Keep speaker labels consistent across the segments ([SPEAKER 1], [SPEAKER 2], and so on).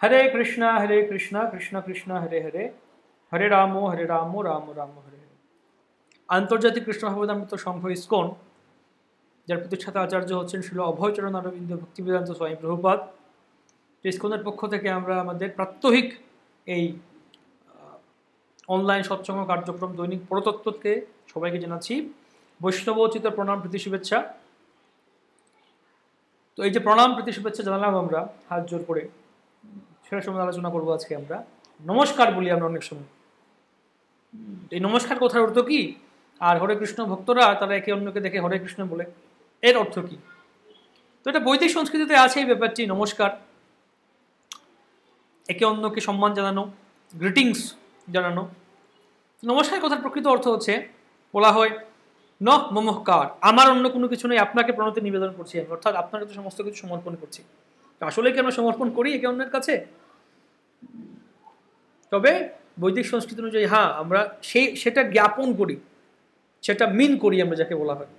[SPEAKER 1] হরে কৃষ্ণ হরে কৃষ্ণ কৃষ্ণ কৃষ্ণ হরে হরে হরে রাম হরে রাম রাম রাম হরে হরে আন্তর্জাতিক কৃষ্ণ ভাবদামৃত সংঘ ইস্কন যার প্রতিষ্ঠাতা আচার্য হচ্ছেন শিল অভয়চরণ অরবিন্দ ভক্তিবেদান্ত স্বামী প্রভুপাত ইস্কনের পক্ষ থেকে আমরা আমাদের প্রাত্যহিক এই অনলাইন সৎসঙ্গ কার্যক্রম দৈনিক পরতত্ত্বকে সবাইকে জানাচ্ছি বৈষ্ণবোচিত প্রণাম প্রীতি শুভেচ্ছা তো এই যে প্রণাম প্রীতি শুভেচ্ছা জানালাম আমরা হাত জোর করে সেটা সময় আলোচনা করবো আজকে আমরা নমস্কার বলি আমরা অনেক সময় এই নমস্কার কথার অর্থ কি আর হরে কৃষ্ণ ভক্তরা তারা একে অন্যকে দেখে হরে কৃষ্ণ বলে এর অর্থ কি তো এটা বৈদিক সংস্কৃতিতে আছে এই ব্যাপারটি নমস্কার একে অন্যকে সম্মান জানানো গ্রিটিংস জানানো নমস্কার কথার প্রকৃত অর্থ হচ্ছে বলা হয় ন মমহকার আমার অন্য কোনো কিছু নেই আপনাকে প্রণতি নিবেদন করছি আমি অর্থাৎ আপনার তো সমস্ত কিছু সমর্পণ করছি আসলে কি আমরা সমর্পণ করি একে অন্যের কাছে তবে বৈদিক সংস্কৃতি অনুযায়ী হ্যাঁ আমরা সেই সেটা জ্ঞাপন করি সেটা মিন করি আমরা যাকে বলা হয়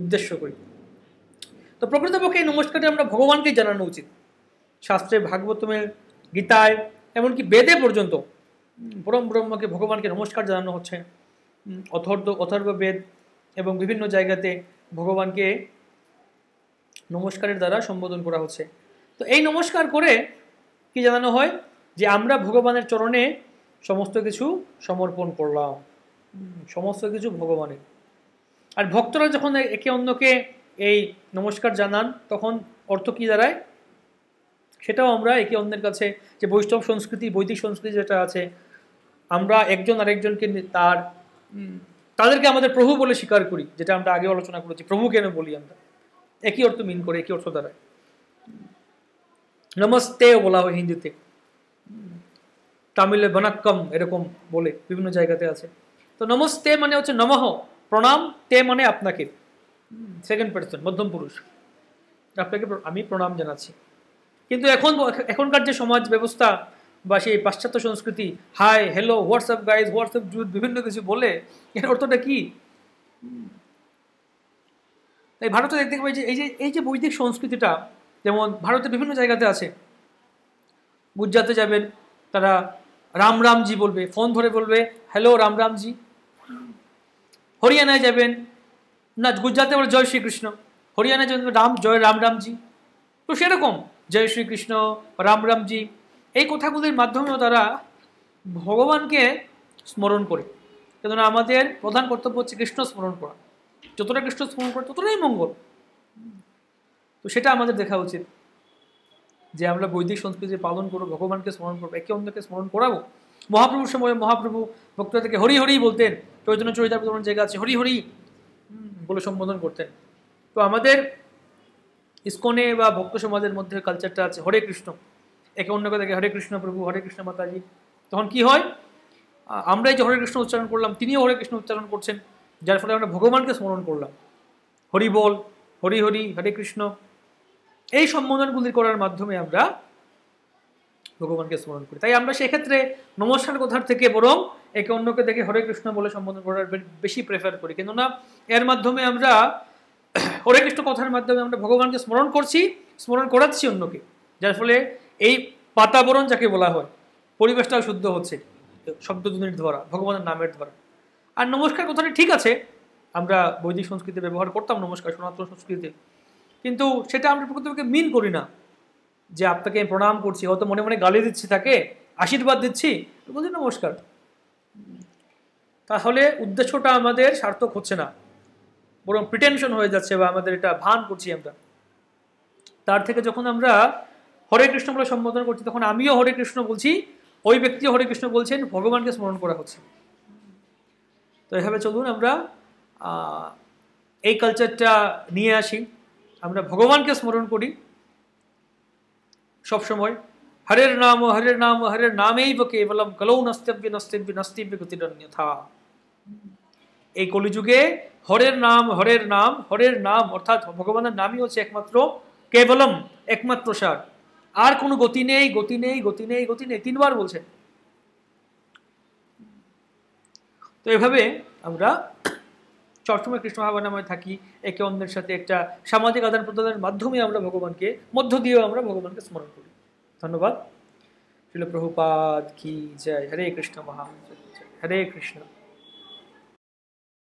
[SPEAKER 1] উদ্দেশ্য করি তো প্রকৃতপক্ষে এই নমস্কারটি আমরা ভগবানকেই জানানো উচিত শাস্ত্রে ভাগবতমে গীতায় এমনকি বেদে পর্যন্ত পরম ব্রহ্মকে ভগবানকে নমস্কার জানানো হচ্ছে অথর্ব অথর্ব বেদ এবং বিভিন্ন জায়গাতে ভগবানকে নমস্কারের দ্বারা সম্বোধন করা হচ্ছে তো এই নমস্কার করে কি জানানো হয় যে আমরা ভগবানের চরণে সমস্ত কিছু সমর্পণ করলাম সমস্ত কিছু ভগবানের আর ভক্তরা যখন একে অন্যকে এই নমস্কার জানান তখন অর্থ কী দাঁড়ায় সেটাও আমরা একে অন্যের কাছে যে বৈষ্ণব সংস্কৃতি বৈদিক সংস্কৃতি যেটা আছে আমরা একজন আরেকজনকে তার তাদেরকে আমাদের প্রভু বলে স্বীকার করি যেটা আমরা আগে আলোচনা করেছি প্রভু কেন বলি আমরা একই অর্থ মিন করে একই অর্থ দ্বারায় নমস্তে বলা হয় হিন্দিতে তামিলে বনাক্কম এরকম বলে বিভিন্ন জায়গাতে আছে তো নমস্তে মানে হচ্ছে নমহ প্রণাম তে মানে আপনাকে সেকেন্ড পার্সন মধ্যম পুরুষ আপনাকে আমি প্রণাম জানাচ্ছি কিন্তু এখন এখনকার যে সমাজ ব্যবস্থা বা সেই পাশ্চাত্য সংস্কৃতি hi hello WhatsApp guys WhatsApp জুথ বিভিন্ন কিছু বলে এর অর্থটা কি তাই ভারতে দেখতে পাই যে এই যে এই যে বৈদিক সংস্কৃতিটা যেমন ভারতের বিভিন্ন জায়গাতে আছে গুজরাতে যাবেন তারা রাম রামজি বলবে ফোন ধরে বলবে হ্যালো রাম রামজি হরিয়ানায় যাবেন না গুজরাতে বলে জয় শ্রীকৃষ্ণ হরিয়ানায় যাবেন রাম জয় রাম রামজি তো সেরকম জয় শ্রীকৃষ্ণ রাম রামজি এই কথাগুলির মাধ্যমেও তারা ভগবানকে স্মরণ করে কেননা আমাদের প্রধান কর্তব্য হচ্ছে কৃষ্ণ স্মরণ করা যতটা কৃষ্ণ স্মরণ করে ততটাই মঙ্গল সেটা আমাদের দেখা উচিত যে আমরা বৈদিক সংস্কৃতি পালন করবো ভগবানকে স্মরণ করবো একে অন্যকে স্মরণ করাবো মহাপ্রভুর সময় মহাপ্রভু থেকে হরি হরি বলতেন চৈতন্য চরিতার যেমন জায়গা আছে হরি হরি বলে সম্বোধন করতেন তো আমাদের ইস্কনে বা ভক্ত সমাজের মধ্যে কালচারটা আছে হরে কৃষ্ণ একে অন্যকে দেখে হরে কৃষ্ণ প্রভু হরে কৃষ্ণ মাতাজি তখন কি হয় আমরাই যে হরে কৃষ্ণ উচ্চারণ করলাম তিনিও হরে কৃষ্ণ উচ্চারণ করছেন যার ফলে আমরা ভগবানকে স্মরণ করলাম হরি বল হরি হরি হরে কৃষ্ণ এই সম্বোধনগুলি করার মাধ্যমে আমরা ভগবানকে স্মরণ করি তাই আমরা সেক্ষেত্রে নমস্কার কথার থেকে বরং একে অন্যকে দেখে হরে কৃষ্ণ বলে সম্বোধন করার বেশি প্রেফার করি কেননা এর মাধ্যমে আমরা হরে কৃষ্ণ কথার মাধ্যমে আমরা ভগবানকে স্মরণ করছি স্মরণ করাচ্ছি অন্যকে যার ফলে এই পাতাবরণ যাকে বলা হয় পরিবেশটাও শুদ্ধ হচ্ছে শব্দধ্বনির ধরা ভগবানের নামের ধরা আর নমস্কার কথাটা ঠিক আছে আমরা বৈদিক সংস্কৃতি ব্যবহার করতাম নমস্কার সনাতন সংস্কৃতি কিন্তু সেটা আমরা প্রকৃতপক্ষে মিন করি না যে আপনাকে আমি প্রণাম করছি হয়তো মনে মনে গালি দিচ্ছি তাকে আশীর্বাদ দিচ্ছি বলছি নমস্কার তাহলে উদ্দেশ্যটা আমাদের সার্থক হচ্ছে না বরং প্রিটেনশন হয়ে যাচ্ছে বা আমাদের এটা ভান করছি আমরা তার থেকে যখন আমরা হরে কৃষ্ণ বলে সম্বোধন করছি তখন আমিও হরে কৃষ্ণ বলছি ওই ব্যক্তি হরে কৃষ্ণ বলছেন ভগবানকে স্মরণ করা হচ্ছে তো এভাবে চলুন আমরা এই কালচারটা নিয়ে আসি আমরা ভগবানকে স্মরণ করি সবসময় হরের নাম হরের নাম হরের নামেই বা কেবলম কলৌ নস্তব্য নস্তব্য নস্তব্য গতিরন্যথা এই কলিযুগে হরের নাম হরের নাম হরের নাম অর্থাৎ ভগবানের নামই হচ্ছে একমাত্র কেবলম একমাত্র সার আর কোনো গতি নেই গতি নেই গতি নেই গতি নেই তিনবার বলছেন তো এভাবে আমরা সবসময় কৃষ্ণ ভাবনাময় থাকি একে অন্যের সাথে একটা সামাজিক আদান প্রদানের মাধ্যমে আমরা ভগবানকে মধ্য দিয়েও আমরা ভগবানকে স্মরণ করি ধন্যবাদ শিল প্রভুপাদ কি জয় হরে কৃষ্ণ মহা হরে কৃষ্ণ